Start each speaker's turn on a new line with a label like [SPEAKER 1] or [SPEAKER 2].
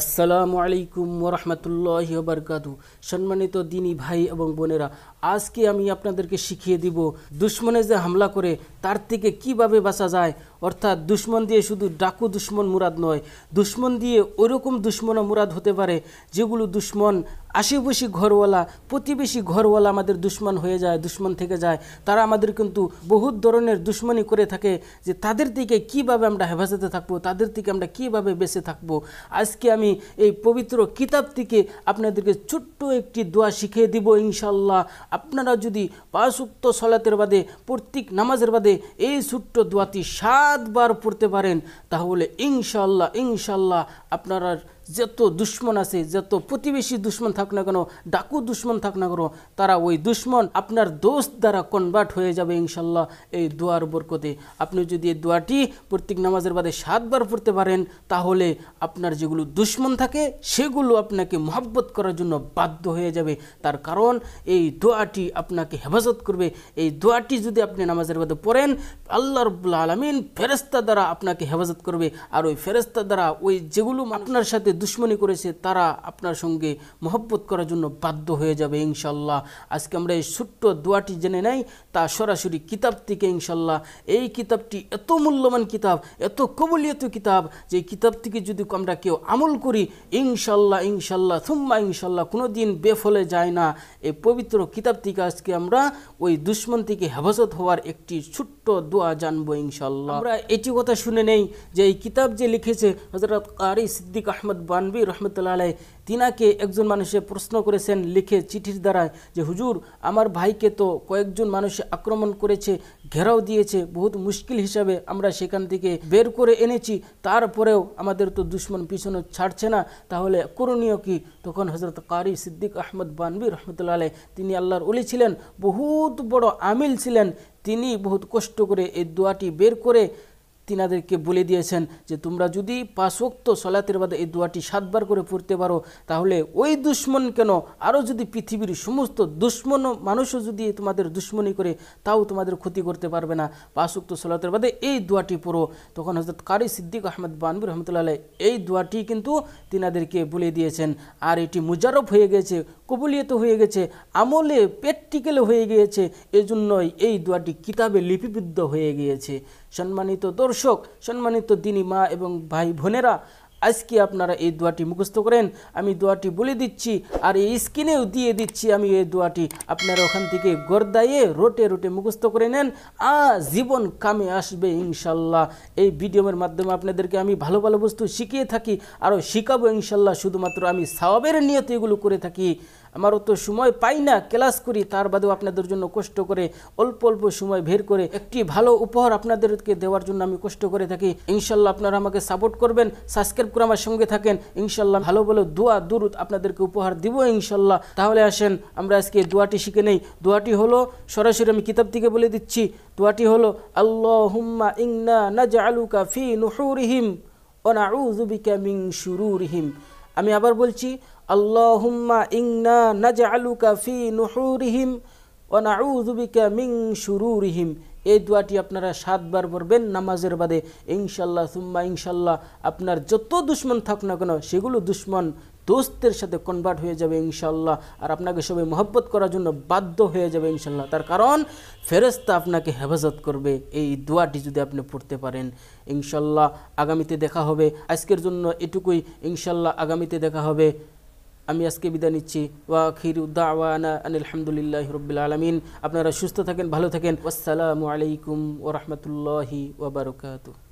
[SPEAKER 1] আসসালামু আলাইকুম ওরহমতুল্লাহ বারকাত সম্মানিত দিনী ভাই এবং বোনেরা আজকে আমি আপনাদেরকে শিখিয়ে দিব দুশ্মনে যে হামলা করে তার থেকে কিভাবে বাঁচা যায় অর্থাৎ দুশ্মন দিয়ে শুধু ডাকু দুশ্মন মুরাদ নয় দুশ্মন দিয়ে ওরকম দুশ্মন মুরাদ হতে পারে যেগুলো দুশ্মন আশেপাশে ঘরওয়ালা প্রতিবেশী ঘরওয়ালা আমাদের দুশ্মন হয়ে যায় দুশ্মন থেকে যায় তারা আমাদের কিন্তু বহুত ধরনের দুশ্মনী করে থাকে যে তাদের দিকে কিভাবে আমরা হেফাজতে থাকবো তাদের থেকে আমরা কিভাবে বেঁচে থাকবো আজকে আমি এই পবিত্র কিতাব থেকে আপনাদেরকে ছোট্ট একটি দোয়া শিখিয়ে দিব ইনশাল্লাহ আপনারা যদি পাশুক্ত সলাতের বাদে প্রত্যেক নামাজের বাদে এই ছোট্ট দোয়াটি সাতবার পড়তে পারেন তাহলে ইনশাল্লাহ ইনশাল্লাহ আপনারা যত দুশ্মন আছে যত প্রতিবেশী দুশ্মন থাক না কেন ডাকু দুশ্মন থাক না কেন তারা ওই দুশ্মন আপনার দোষ দ্বারা কনভার্ট হয়ে যাবে ইনশাল্লাহ এই দোয়ার বরকতে আপনি যদি এই দোয়াটি প্রত্যেক নামাজের বাদে সাতবার পড়তে পারেন তাহলে আপনার যেগুলো দুশ্মন থাকে সেগুলো আপনাকে মহাব্বত করার জন্য বাধ্য হয়ে যাবে তার কারণ এই দোয়াটি আপনাকে হেফাজত করবে এই দোয়াটি যদি আপনি নামাজের বাদে পড়েন আল্লাহ রবুল্লা আলমিন ফেরস্তা দ্বারা আপনাকে হেফাজত করবে আর ওই ফেরস্তা দ্বারা ওই যেগুলো আপনার সাথে দুশ্মনী করেছে তারা আপনার সঙ্গে মহব্বত করার জন্য বাধ্য হয়ে যাবে ইনশাল্লাহ আজকে আমরা এই ছোট্ট দোয়াটি জেনে নেই তা সরাসরি কিতাব থেকে ইনশাল্লাহ এই কিতাবটি এত মূল্যবান কিতাব এত কবলিয়ত কিতাব যে কিতাব থেকে যদি আমরা কেউ আমল করি ইনশাল্লাহ ইনশাল্লাহ থুম্মা ইনশাল্লাহ কোনো দিন বেফলে যায় না এই পবিত্র কিতাব থেকে আজকে আমরা ওই দুশ্মন থেকে হেফাজত হওয়ার একটি ছোট্ট দোয়া জানবো ইনশাল্লাহ আমরা এটি কথা শুনে নেই যে এই কিতাব যে লিখেছে হজরত আরি সিদ্দিক আহমদ বানবি রহমতুল্লাহ আলাই তিনাকে একজন মানুষে প্রশ্ন করেছেন লিখে চিঠির দ্বারা যে হুজুর আমার ভাইকে তো কয়েকজন মানুষে আক্রমণ করেছে ঘেরাও দিয়েছে বহুত মুশকিল হিসাবে আমরা সেখান থেকে বের করে এনেছি তারপরেও আমাদের তো দুশ্মন পিছনে ছাড়ছে না তাহলে করণীয় কি তখন হজরত কারি সিদ্দিক আহমদ বানবি রহমতুল্লাহ আলাই তিনি আল্লাহর উলি ছিলেন বহুত বড় আমিল ছিলেন তিনি বহুত কষ্ট করে এই দোয়াটি বের করে তিনাদেরকে বলে দিয়েছেন যে তোমরা যদি পাঁচক্ত সলাতের বাদে এই দোয়াটি সাতবার করে পড়তে পারো তাহলে ওই দুশ্মন কেন আরও যদি পৃথিবীর সমস্ত দুশ্মন মানুষও যদি তোমাদের দুশ্মনী করে তাও তোমাদের ক্ষতি করতে পারবে না পাশোক্ত সলাতের বাদে এই দোয়াটি পড়ো তখন হজরত কারি সিদ্দিক আহমদ বানবুর রহমতুল্লাহ এই দোয়াটি কিন্তু তিনাদেরকে বলে দিয়েছেন আর এটি মুজারফ হয়ে গেছে কবলিয়ত হয়ে গেছে আমলে প্র্যাকটিক্যাল হয়ে গিয়েছে এজন্যই এই দোয়াটি কিতাবে লিপিবদ্ধ হয়ে গিয়েছে সম্মানিত দর্শক সম্মানিত দিনী মা এবং ভাই বোনেরা আজকে আপনারা এই দোয়াটি মুখস্থ করেন আমি দোয়াটি বলে দিচ্ছি আর এই স্ক্রিনেও দিয়ে দিচ্ছি আমি এই দোয়াটি আপনারা ওখান থেকে গর্দাইয়ে রোটে রোটে মুখস্থ করে নেন আ জীবন কামে আসবে ইনশাল্লাহ এই ভিডিওর মাধ্যমে আপনাদেরকে আমি ভালো ভালো বস্তু শিখিয়ে থাকি আরও শিখাবো ইনশাল্লাহ শুধুমাত্র আমি সাওয়াবের নিয়তে এগুলো করে থাকি আমারও তো সময় পাই না ক্লাস করি তার বাদেও আপনাদের জন্য কষ্ট করে অল্প অল্প সময় বের করে একটি ভালো উপহার আপনাদেরকে দেওয়ার জন্য আমি কষ্ট করে থাকি ইনশাল্লাহ আপনারা আমাকে সাপোর্ট করবেন সাবস্ক্রাইব করে আমার সঙ্গে থাকেন ইনশাল্লাহ ভালো ভালো দোয়া দূরত আপনাদেরকে উপহার দিব ইনশাল্লাহ তাহলে আসেন আমরা আজকে দোয়াটি শিখে নেই দোয়াটি হলো সরাসরি আমি কিতাব থেকে বলে দিচ্ছি দোয়াটি হলো আল্লাহ হুম্মা ইংনা না জালুকা ফি নুহুরিহিম ও না মিং রহিম আমি আবার বলছি আল্লাহিম মিং এই দোয়াটি আপনারা সাতবার পড়বেন নামাজের বাদে ইনশাল্লাহ সুম্মা ইনশাল্লাহ আপনার যত দুশ্মন থাক না কেন সেগুলো দুশ্মন দোস্তের সাথে কনভার্ট হয়ে যাবে ইনশাল্লাহ আর আপনাকে সবাই মহব্বত করার জন্য বাধ্য হয়ে যাবে ইনশাল্লাহ তার কারণ ফেরস্তা আপনাকে হেফাজত করবে এই দোয়াটি যদি আপনি পড়তে পারেন ইনশাল্লাহ আগামীতে দেখা হবে আজকের জন্য এটুকুই ইনশাল্লাহ আগামীতে দেখা হবে আমি আজকে বিদায় নিচ্ছি ওয়াখির উদ্দাওয়ানা আলহামদুলিল্লাহ রবিল আলমিন আপনারা সুস্থ থাকেন ভালো থাকেন আসসালামু আলাইকুম ওরহমতুল্লাহি ওবরকাতু